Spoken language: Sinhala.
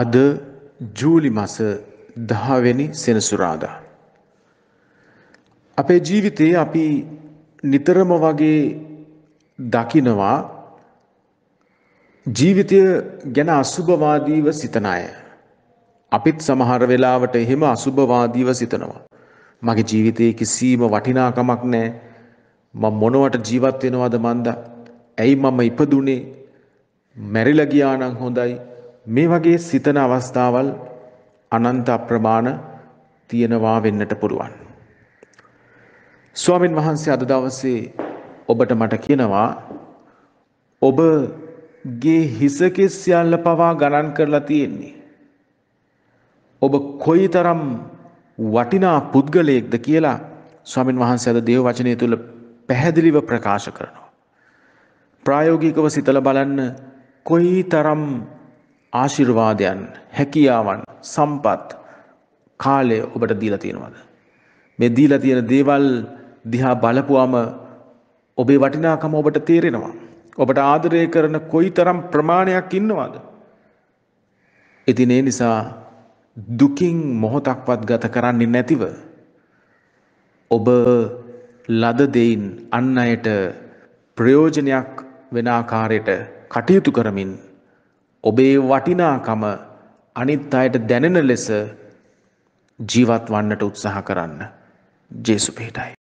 අද ජූලි මස දහවැනි සෙනසුරාදා. අපේ ජීවිතයේ අපි නිතරම වගේ දකිනවා ජීවිතය ගැන අසුභවාදීව සිතන අය. අපිත් සමහර වෙලාවට එහෙම අසුභවාදීව සිතනවා. මගේ ජීවිතයේ කිසිම වටිනාකමක් නැහැ. මම මොනවට ජීවත් වෙනවද මන්ද? ඇයි මම ඉපදුනේ? මැරිලා ගියා නම් හොඳයි. මේ වගේ සිතන අවස්ථාවල් අනන්ත අප්‍රමාණ තියෙනවා වෙන්නට පුළුවන්. ස්වාමින් වහන්සේ අද දවසේ ඔබට මට කියනවා ඔබගේ හිසකෙ සියල්ල පවා ගණන් කරලා තියෙන්නේ. ඔබ කොයි තරම් වටිනා පුද්ගලයෙක්ද කියලා ස්වාමින් වහන්සේ අද දේව වචනය තුළ පැහැදිලිව ප්‍රකාශ කරනවා. ප්‍රායෝගිකව සිතල බලන්න කොයි තරම් ආශිර්වාදයන් හැකියාවන් සම්පත් කාලය ඔබට දීලා තියෙනවද මේ දීලා තියෙන දේවල් දිහා බලපුවාම ඔබේ වටිනාකම ඔබට තේරෙනවා ඔබට ආදරය කරන කොයිතරම් ප්‍රමාණයක් ඉන්නවද ඉතින් ඒ නිසා දුකින් මොහොතක්වත් ගත කරන්නේ නැතිව ඔබ ලද දෙයින් අන් අයට ප්‍රයෝජනයක් වෙන ආකාරයට කටයුතු කරමින් ඔබේ වටිනාකම අනිත් අයට දැනෙන ලෙස ජීවත් වන්නට උත්සාහ කරන්න. ජේසු පිහිටයි.